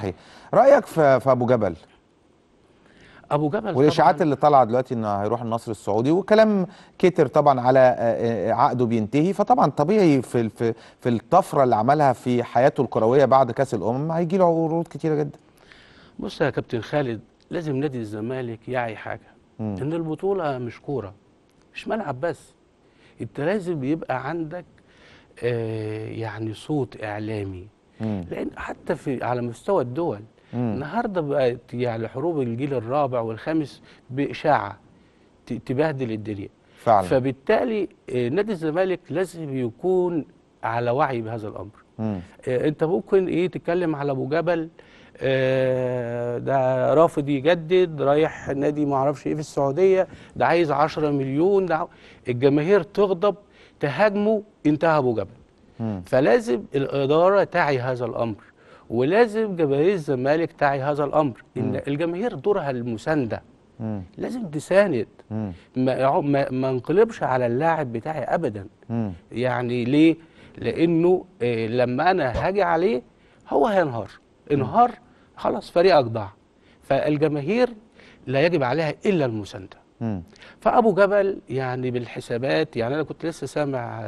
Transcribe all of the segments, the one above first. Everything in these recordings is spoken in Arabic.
صحيح رايك في في ابو جبل ابو جبل والاشاعات اللي طالعه دلوقتي انه هيروح النصر السعودي وكلام كتر طبعا على آه، آه، عقده بينتهي فطبعا طبيعي في في, في الطفره اللي عملها في حياته الكرويه بعد كاس الامم هيجي له عروض كتيره جدا بص يا كابتن خالد لازم نادي الزمالك يعي حاجه مم. ان البطوله مش كوره مش ملعب بس انت لازم يبقى عندك آه يعني صوت اعلامي لان حتى في على مستوى الدول النهارده بقت يعني حروب الجيل الرابع والخامس باشاعه تبهدل الدنيا فعلا فبالتالي آه، نادي الزمالك لازم يكون على وعي بهذا الامر مم. آه، انت ممكن ايه تتكلم على ابو جبل آه، ده رافض يجدد رايح نادي ما اعرفش ايه في السعوديه ده عايز 10 مليون ده الجماهير تغضب تهاجمه انتهى ابو جبل فلازم الإدارة تعي هذا الأمر ولازم جماهير الزمالك تعي هذا الأمر إن م. الجماهير دورها المساندة م. لازم تساند ما, ما, ما انقلبش على اللاعب بتاعي أبدا م. يعني ليه؟ لأنه إيه لما أنا هاجي عليه هو هينهار انهار خلاص فريقك ضاع فالجماهير لا يجب عليها إلا المسانده فابو جبل يعني بالحسابات يعني انا كنت لسه سامع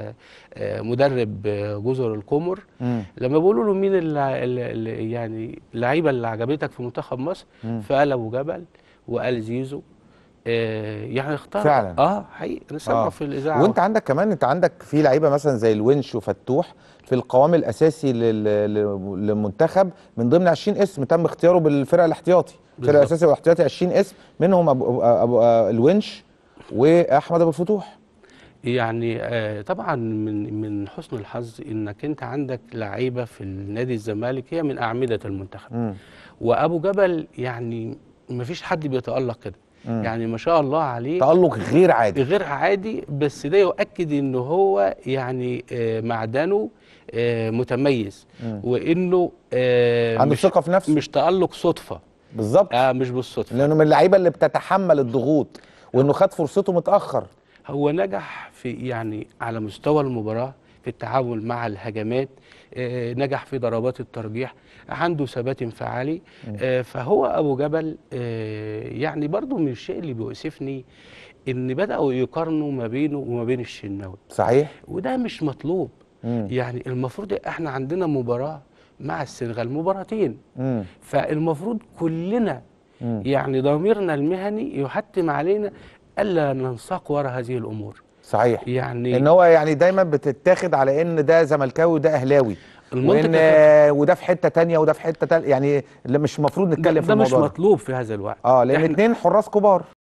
آه، مدرب آه، جزر القمر لما بيقولوا له مين اللي اللي يعني اللعيبه اللي عجبتك في منتخب مصر فقال ابو جبل وقال زيزو آه، يعني اختار فعلا اه حقيقي انا آه. في الاذاعه وانت عندك كمان انت عندك في لعيبه مثلا زي الونش وفتوح في القوام الاساسي للمنتخب من ضمن 20 اسم تم اختياره بالفرقه الاحتياطي فرقه اساسي واحتياطي 20 اسم منهم ابو, أبو آه، الونش واحمد ابو الفتوح يعني آه طبعا من من حسن الحظ انك انت عندك لعيبه في النادي الزمالك هي من اعمده المنتخب م. وابو جبل يعني ما فيش حد بيتالق كده م. يعني ما شاء الله عليه تالق غير عادي غير عادي بس ده يؤكد ان هو يعني آه معدنه آه متميز م. وانه آه، عنده ثقه في نفسه مش تالق صدفه بالظبط اه مش بالصدفه لانه من اللعيبه اللي بتتحمل الضغوط آه. وانه خد فرصته متاخر هو نجح في يعني على مستوى المباراه في التعامل مع الهجمات آه، نجح في ضربات الترجيح عنده ثبات انفعالي آه، فهو ابو جبل يعني برضو من الشيء اللي بيؤسفني ان بداوا يقارنوا ما بينه وما بين الشناوي صحيح وده مش مطلوب مم. يعني المفروض احنا عندنا مباراه مع السنغال مباراتين فالمفروض كلنا مم. يعني ضميرنا المهني يحتم علينا الا ننساق وراء هذه الامور صحيح يعني ان هو يعني دايما بتتاخد على ان ده زملكاوي وده اهلاوي وان وده في حته تانية وده في حته تانية يعني مش المفروض نتكلم في الموضوع ده مش مطلوب في هذا الوقت اه لان يعني اتنين حراس كبار